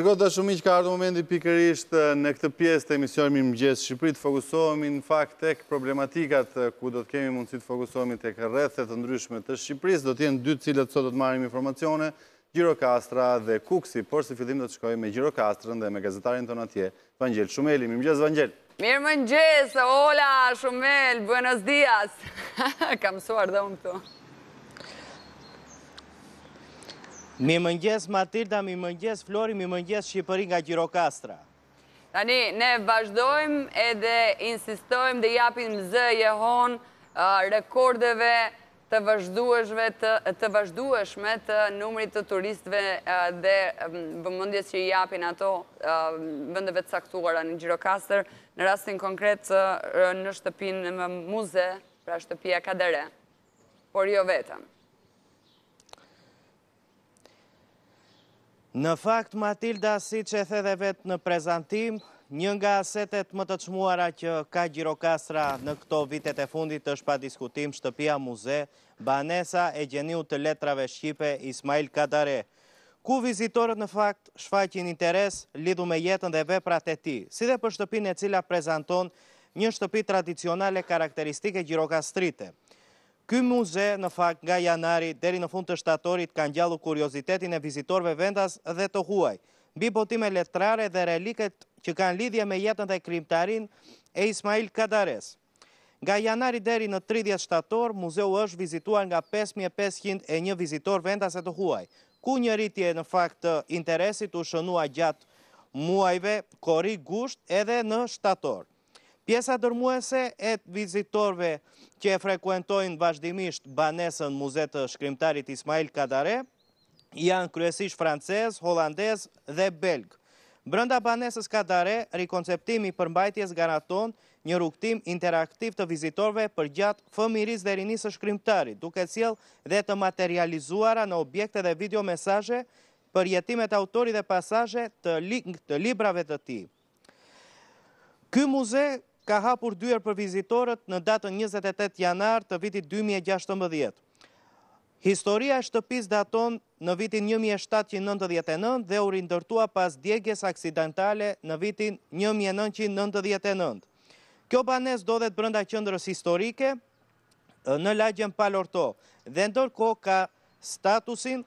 Dërgjot dhe shumë i që ka ardhë momenti pikërisht eh, në këtë pjesë të emisionim i mëgjesë Shqipërit, fokusohemi në fakt të problematikat eh, ku do të kemi mundësi të fokusohemi të ekë të ndryshme të Shqipëris, do t'jenë dy cilët sot do të marim informacione, Gjirokastra dhe Kuksi, por si fjithim do të shkoj me Gjirokastrën dhe me gazetarin të në atje, Vangjel Shumeli, mi mëgjesë Vangjel. Mirë mëgjesë, hola, Shumel, buenos dias, kam suar dhe unë këtu. Mi mëngjes Matilda, mi mëngjes Flori, mi mëngjes Shqipëri nga Gjirokastra. Tani, ne vazhdojmë edhe insistojmë dhe japim zë jehon rekordeve të vazhdueshme të numrit të turistve dhe vëmëndjes që japin ato vëndëve të saktuara në Gjirokastër, në rastin konkret në shtëpin muze, pra shtëpia kadere, por jo vetëm. Në fakt, Matilda, si që e thedhe vetë në prezentim, një nga asetet më të qmuara që ka Gjirokastra në këto vitet e fundit është pa diskutim, shtëpia muze Banesa e gjeniu të letrave shqipe Ismail Kadare, ku vizitorët në fakt shfaqin interes lidu me jetën dhe veprat e ti, si dhe për shtëpin e cila prezenton një shtëpi tradicionale karakteristike Gjirokastrite. Ky muze në fakt nga janari deri në fund të shtatorit kanë gjallu kuriozitetin e vizitorve vendas dhe të huaj. Bi botime letrare dhe reliket që kanë lidhje me jetën dhe krimtarin e Ismail Kadares. Nga janari deri në 30 shtator, muzeu është vizituar nga 5501 vizitor vendas e të huaj. Ku një rritje në fakt të interesit u shënua gjatë muajve, kori, gusht edhe në shtator. Pjesa dërmuese e vizitorve që e frekuentojnë vazhdimisht banesën muzetë të shkrimtarit Ismail Kadare, janë kryesisht francez, holandez dhe belg. Brënda banesës Kadare, rikonceptimi përmbajtjes garanton një rukëtim interaktiv të vizitorve për gjatë fëmiris dhe rinisë shkrimtarit, duke cilë dhe të materializuara në objekte dhe video mesaje për jetimet autori dhe pasaje të librave të ti. Ky muze ka hapur dyrë për vizitorët në datën 28 janar të vitit 2016. Historia e shtëpis daton në vitin 1799 dhe u rindërtua pas djegjes aksidentale në vitin 1999. Kjo banes dodhet brënda qëndrës historike në lagjen palorto dhe ndërko ka statusin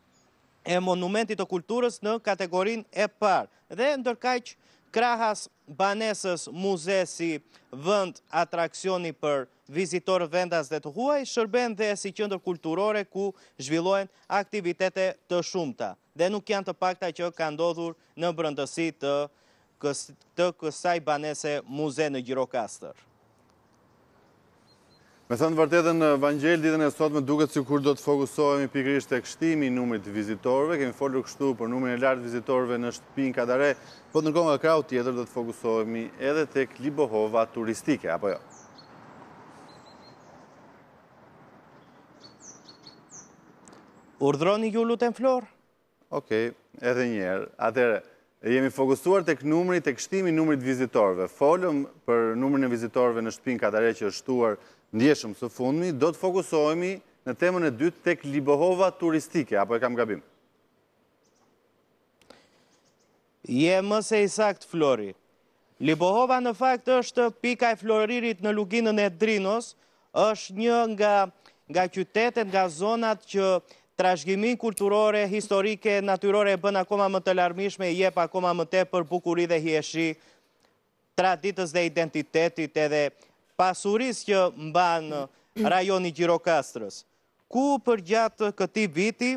e monumentit të kulturës në kategorin e parë dhe ndërkajqë Krahas banesës muze si vënd atrakcioni për vizitorë vendas dhe të huaj, shërben dhe si qëndër kulturore ku zhvillohen aktivitete të shumëta dhe nuk janë të pakta që ka ndodhur në brëndësi të kësaj banese muze në Gjirokastër. Me thënë vërtetën, Vangel, ditën e sot me duket si kur do të fokusohemi pikrisht e kështimi numrit vizitorve, kemi folur kështu për numrin e lartë vizitorve në shtëpin kadare, po të nërkohë nga krau tjetër do të fokusohemi edhe tek Libohova turistike, apo jo? Urdroni ju lutën florë? Okej, edhe njerë. Atere, jemi fokusuar të kënumërit e kështimi numërit vizitorve. Folëm për numërin e vizitorve në shtëpin katare që është shtuar ndjeshëm së fundmi, do të fokusohemi në temën e dytë tek Libohova turistike, apo e kam gabim? Je mëse i sakt, Flori. Libohova në fakt është pika e floririt në luginën e Drinos, është një nga nga qytetet, nga zonat që trashgimin kulturore, historike, natyrore e bën akoma më të larmishme, jep akoma më te për bukuri dhe hieshi, traditës dhe identitetit edhe pasuris që mba në rajoni Gjirokastrës. Ku për gjatë këti viti,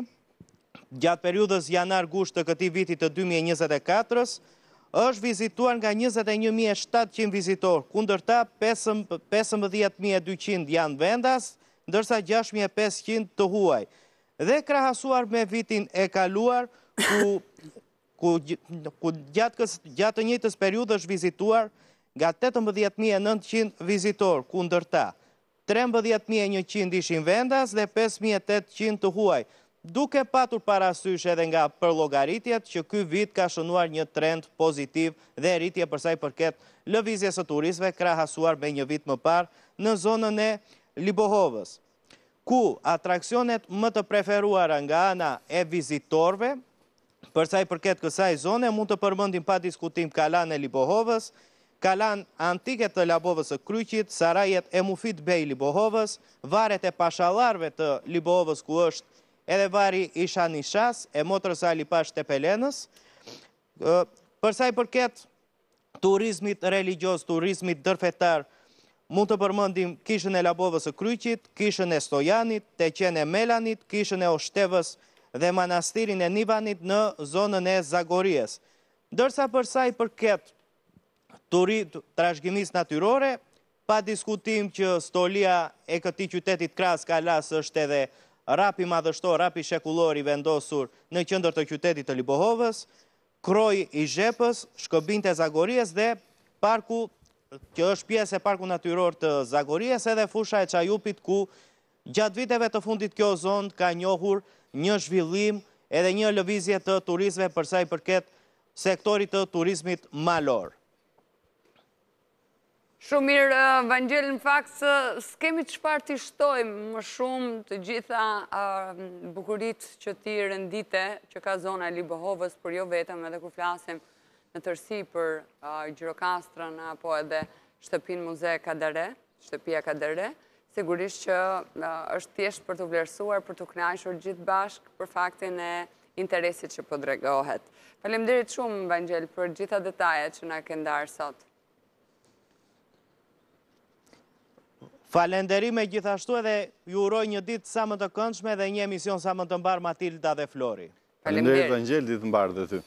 gjatë periudës janar-gusht të këti viti të 2024-ës, është vizituar nga 21.700 vizitor, kundër ta 15.200 janë vendas, ndërsa 6.500 të huaj. Dhe krahasuar me vitin e kaluar, ku gjatë njëtës periudë është vizituar nga 18.900 vizitor kundër ta, 13.100 ishin vendas dhe 5.800 të huaj, duke patur parasysh edhe nga përlogaritjet që ky vit ka shënuar një trend pozitiv dhe rritje përsa i përket lëvizje së turisme krahasuar me një vit më par në zonën e Libohovës, ku atrakcionet më të preferuara nga ana e vizitorve, përsa i përket kësaj zone mund të përmëndim pa diskutim kalane Libohovës, kalan antike të labovës e kryqit, sarajet e mufit bej Libohovës, varet e pashalarve të Libohovës ku është edhe vari isha nishas e motrës a lipash të pelenës. Përsa i përket turizmit religios, turizmit dërfetar, mund të përmëndim kishën e labovës e kryqit, kishën e stojanit, të qene melanit, kishën e oshtevës dhe manastirin e nivanit në zonën e Zagorijes. Dërsa përsa i përket trashgjimis natyrore, pa diskutim që stolia e këti qytetit kras ka lasë është edhe rapi madhështor, rapi shekullori vendosur në qëndër të qytetit të Libohovës, kroj i zhepës, shkëbint e dhe parku, që është pjesë e parku natyror të zagorijës edhe fusha e qajupit ku gjatë viteve të fundit kjo zonë ka njohur një zhvillim edhe një lëvizje të turizme përsa i përket sektorit të turizmit malor. Shumë mirë, Vangjel, në fakt, së kemi të shpar të më shumë të gjitha bukurit që ti rëndite që ka zona Libohovës, për jo vetëm edhe kur flasim në tërsi për Gjirokastrën, apo edhe Shtëpin Muze Kadere, Shtëpia Kadere, sigurisht që është tjeshtë për të vlerësuar, për të knajshur gjithë bashkë për faktin e interesit që po dregohet. Falem dirit shumë, Vangjel, për gjitha detajet që na këndarë sotë. Falenderime gjithashtu edhe ju uroj një ditë sa më të këndshme dhe një emision sa më të mbarë Matilda dhe Flori. Falenderit dhe njëllë të mbarë dhe ty.